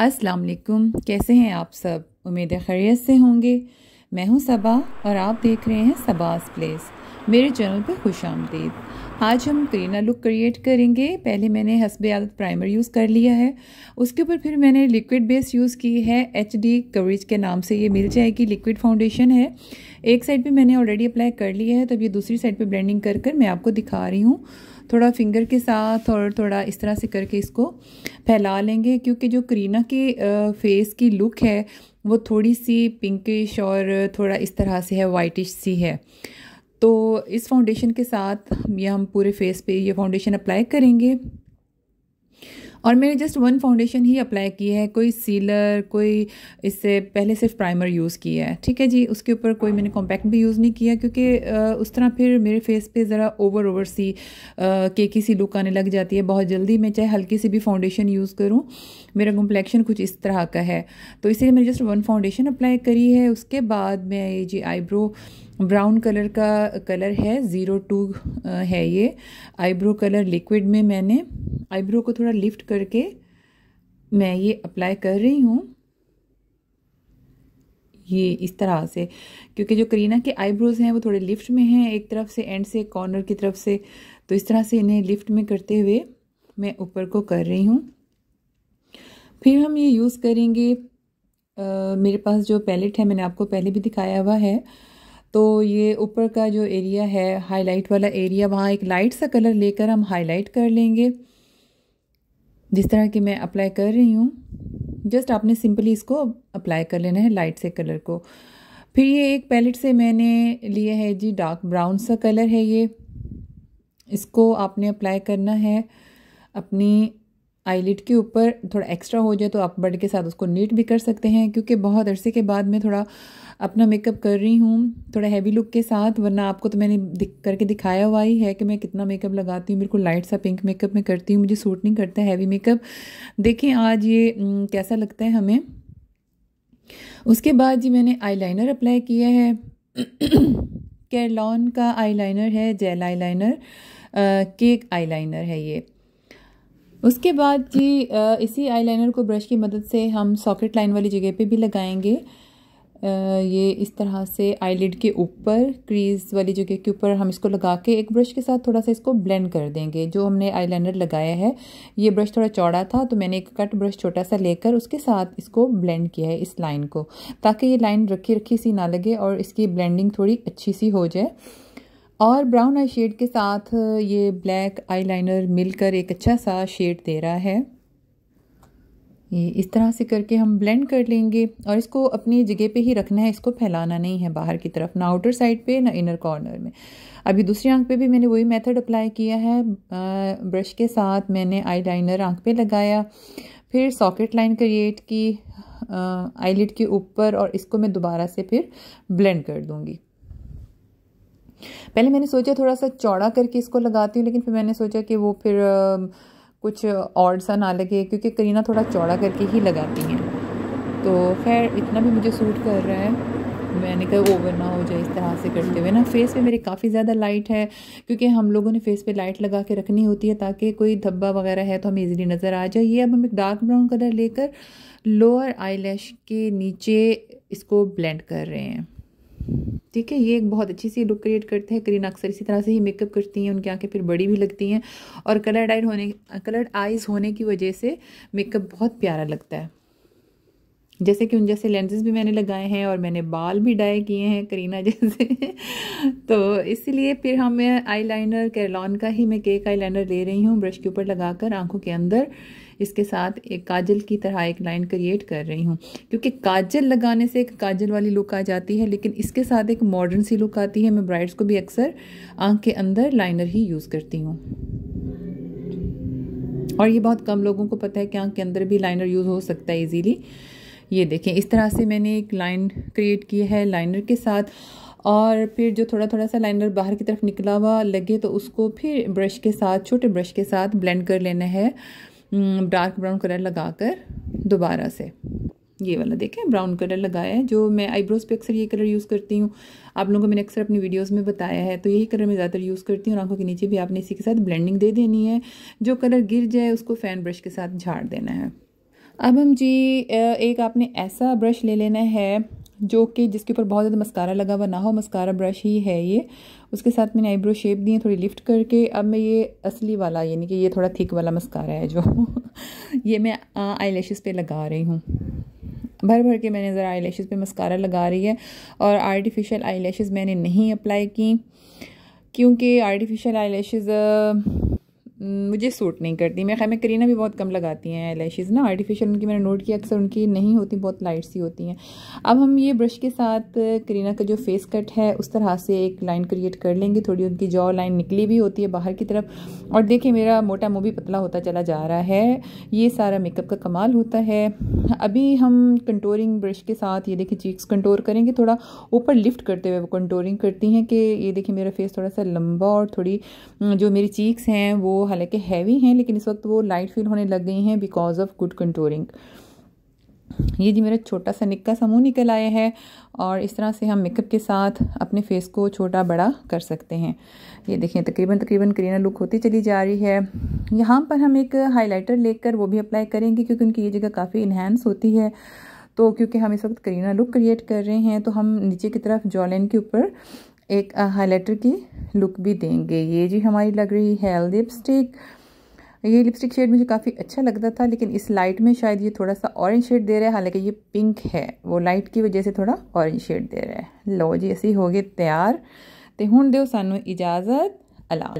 अस्सलाम वालेकुम कैसे हैं आप सब उम्मीद खैरियत से होंगे मैं हूं सबा और आप देख रहे हैं सबास प्लेस मेरे चैनल पर खुश आमदीद आज हम करीना लुक क्रिएट करेंगे पहले मैंने हसब आदत प्राइमर यूज़ कर लिया है उसके ऊपर फिर मैंने लिक्विड बेस यूज़ की है एच डी कवरेज के नाम से ये मिल जाएगी लिक्विड फाउंडेशन है एक साइड पे मैंने ऑलरेडी अप्लाई कर लिया है तब ये दूसरी साइड पर ब्लेंडिंग कर कर मैं आपको दिखा रही हूँ थोड़ा फिंगर के साथ और थोड़ा इस तरह से करके इसको फैला लेंगे क्योंकि जो करीना के फेस की लुक है वो थोड़ी सी पिंकिश और थोड़ा इस तरह से है वाइटिश सी है तो इस फाउंडेशन के साथ ये हम पूरे फेस पे ये फाउंडेशन अप्लाई करेंगे और मैंने जस्ट वन फाउंडेशन ही अप्लाई की है कोई सीलर कोई इससे पहले सिर्फ प्राइमर यूज़ किया है ठीक है जी उसके ऊपर कोई मैंने कॉम्पैक्ट भी यूज़ नहीं किया क्योंकि उस तरह फिर मेरे फेस पे ज़रा ओवर ओवर सी केकी सी लुक आने लग जाती है बहुत जल्दी मैं चाहे हल्की सी भी फाउंडेशन यूज़ करूँ मेरा कॉम्प्लेक्शन कुछ इस तरह का है तो इसीलिए मैंने जस्ट वन फाउंडेशन अप्लाई करी है उसके बाद मैं ये जी आईब्रो ब्राउन कलर का कलर है ज़ीरो टू है ये आईब्रो कलर लिक्विड में मैंने आईब्रो को थोड़ा लिफ्ट करके मैं ये अप्लाई कर रही हूँ ये इस तरह से क्योंकि जो करीना के आईब्रोज़ हैं वो थोड़े लिफ्ट में हैं एक तरफ से एंड से कॉर्नर की तरफ से तो इस तरह से इन्हें लिफ्ट में करते हुए मैं ऊपर को कर रही हूँ फिर हम ये यूज़ करेंगे आ, मेरे पास जो पैलेट है मैंने आपको पहले भी दिखाया हुआ है तो ये ऊपर का जो एरिया है हाईलाइट वाला एरिया वहाँ एक लाइट सा कलर लेकर हम हाईलाइट कर लेंगे जिस तरह की मैं अप्लाई कर रही हूँ जस्ट आपने सिंपली इसको अप्लाई कर लेना है लाइट से कलर को फिर ये एक पैलेट से मैंने लिया है जी डार्क ब्राउन सा कलर है ये इसको आपने अप्लाई करना है अपनी आईलिट के ऊपर थोड़ा एक्स्ट्रा हो जाए तो आप बड के साथ उसको नीट भी कर सकते हैं क्योंकि बहुत अरसे के बाद मैं थोड़ा अपना मेकअप कर रही हूँ थोड़ा हैवी लुक के साथ वरना आपको तो मैंने दिख करके दिखाया हुआ ही है कि मैं कितना मेकअप लगाती हूँ बिल्कुल लाइट सा पिंक मेकअप में करती हूँ मुझे सूट नहीं करता हैवी मेकअप देखें आज ये कैसा लगता है हमें उसके बाद जी मैंने आई अप्लाई किया है कैरलॉन का आई है gel eye liner cake eye है ये उसके बाद जी इसी आईलाइनर को ब्रश की मदद से हम सॉकेट लाइन वाली जगह पे भी लगाएंगे ये इस तरह से आईलिड के ऊपर क्रीज वाली जगह के ऊपर हम इसको लगा के एक ब्रश के साथ थोड़ा सा इसको ब्लेंड कर देंगे जो हमने आईलाइनर लगाया है ये ब्रश थोड़ा चौड़ा था तो मैंने एक कट ब्रश छोटा सा लेकर उसके साथ इसको ब्लेंड किया है इस लाइन को ताकि ये लाइन रखी रखी सी ना लगे और इसकी ब्लेंडिंग थोड़ी अच्छी सी हो जाए और ब्राउन आई शेड के साथ ये ब्लैक आईलाइनर मिलकर एक अच्छा सा शेड दे रहा है ये इस तरह से करके हम ब्लेंड कर लेंगे और इसको अपनी जगह पे ही रखना है इसको फैलाना नहीं है बाहर की तरफ ना आउटर साइड पे ना इनर कॉर्नर में अभी दूसरी आंख पे भी मैंने वही मेथड अप्लाई किया है ब्रश के साथ मैंने आईलाइनर आंख पे लगाया फिर सॉकेट लाइन क्रिएट की आईलिड के ऊपर और इसको मैं दोबारा से फिर ब्लेंड कर दूँगी पहले मैंने सोचा थोड़ा सा चौड़ा करके इसको लगाती हूँ लेकिन फिर मैंने सोचा कि वो फिर कुछ और सा ना लगे क्योंकि करीना थोड़ा चौड़ा करके ही लगाती हैं तो खैर इतना भी मुझे सूट कर रहा है मैंने कहा ओवर ना हो जाए इस तरह से करते हुए ना फेस पे मेरे काफ़ी ज़्यादा लाइट है क्योंकि हम लोगों ने फेस पे लाइट लगा के रखनी होती है ताकि कोई धब्बा वगैरह है तो हमें इजीली नज़र आ जाए ये अब हम एक डार्क ब्राउन कलर लेकर लोअर आई के नीचे इसको ब्लेंड कर रहे हैं ठीक है ये एक बहुत अच्छी सी लुक क्रिएट करते हैं करीना अक्सर इसी तरह से ही मेकअप करती हैं उनकी आंखें फिर बड़ी भी लगती हैं और कलर्ड आइड होने कलर्ड आइज़ होने की वजह से मेकअप बहुत प्यारा लगता है जैसे कि उन जैसे लेंसेज भी मैंने लगाए हैं और मैंने बाल भी डाई किए हैं करीना जैसे तो इसीलिए फिर हम मैं आई लाइनर कैरलॉन का ही मैं केक आई लाइनर ले रही हूँ ब्रश के ऊपर लगाकर आंखों के अंदर इसके साथ एक काजल की तरह एक लाइन क्रिएट कर रही हूँ क्योंकि काजल लगाने से एक काजल वाली लुक आ जाती है लेकिन इसके साथ एक मॉडर्न सी लुक आती है मैं ब्राइड्स को भी अक्सर आँख के अंदर लाइनर ही यूज़ करती हूँ और ये बहुत कम लोगों को पता है कि आँख के अंदर भी लाइनर यूज़ हो सकता है ईजीली ये देखें इस तरह से मैंने एक लाइन क्रिएट की है लाइनर के साथ और फिर जो थोड़ा थोड़ा सा लाइनर बाहर की तरफ निकला हुआ लगे तो उसको फिर ब्रश के साथ छोटे ब्रश के साथ ब्लेंड कर लेना है डार्क ब्राउन कलर लगा कर दोबारा से ये वाला देखें ब्राउन कलर लगाया है जो मैं आईब्रोज़ पे अक्सर ये कलर यूज़ करती हूँ आप लोगों को मैंने अक्सर अपनी वीडियोस में बताया है तो यही कलर मैं ज़्यादातर यूज़ करती हूँ और आंखों के नीचे भी आपने इसी के साथ ब्लेंडिंग दे देनी है जो कलर गिर जाए उसको फ़ैन ब्रश के साथ झाड़ देना है अब हम जी एक आपने ऐसा ब्रश ले लेना है जो कि जिसके ऊपर बहुत ज़्यादा मस्कारा लगा हुआ ना हो मस्कारा ब्रश ही है ये उसके साथ मैंने आईब्रो शेप दी है थोड़ी लिफ्ट करके अब मैं ये असली वाला यानी कि ये थोड़ा थिक वाला मस्कारा है जो ये मैं आई लैशेज़ पर लगा रही हूँ भर भर के मैंने ज़रा आई लैशेज़ पर मस्कारा लगा रही है और आर्टिफिशियल आई लैशेज़ मैंने नहीं अप्लाई की क्योंकि आर्टिफिशियल आई लैशेज़ हम्म, मुझे सूट नहीं करती मेरे ख्याल में करीना भी बहुत कम लगाती हैं लैशेज़ ना आर्टिफिशियल उनकी मैंने नोट किया अक्सर उनकी नहीं होती बहुत लाइट सी होती हैं अब हम ये ब्रश के साथ करीना का जो फेस कट है उस तरह से एक लाइन क्रिएट कर लेंगे थोड़ी उनकी जॉ लाइन निकली भी होती है बाहर की तरफ और देखिए मेरा मोटा मुँह भी पतला होता चला जा रहा है ये सारा मेकअप का कमाल होता है अभी हम कंटोरिंग ब्रश के साथ ये देखिए चीक्स कंटोर करेंगे थोड़ा ऊपर लिफ्ट करते हुए वो कंटोरिंग करती हैं कि ये देखिए मेरा फेस थोड़ा सा लंबा और थोड़ी जो मेरी चीक्स हैं वो हालांकि हैवी हैं लेकिन इस वक्त वो लाइट फील होने लग गई हैं बिकॉज ऑफ गुड कंट्रोलिंग ये जी मेरा छोटा सा निक्का सा मुँह निकल आया है और इस तरह से हम मेकअप के साथ अपने फेस को छोटा बड़ा कर सकते हैं ये देखें तकरीबन तकरीबन करीना लुक होती चली जा रही है यहाँ पर हम एक हाइलाइटर लेकर वो भी अप्लाई करेंगे क्योंकि उनकी ये जगह काफ़ी इन्हेंस होती है तो क्योंकि हम इस वक्त करीना लुक क्रिएट कर रहे हैं तो हम नीचे की तरफ जॉलेन के ऊपर एक हाईलाइटर की लुक भी देंगे ये जी हमारी लग रही है लिपस्टिक ये लिपस्टिक शेड मुझे काफ़ी अच्छा लगता था लेकिन इस लाइट में शायद ये थोड़ा सा ऑरेंज शेड दे रहा है हालांकि ये पिंक है वो लाइट की वजह से थोड़ा ऑरेंज शेड दे रहा है लो जी ऐसी हो गए तैयार तो हूँ दो सानू इजाज़त अला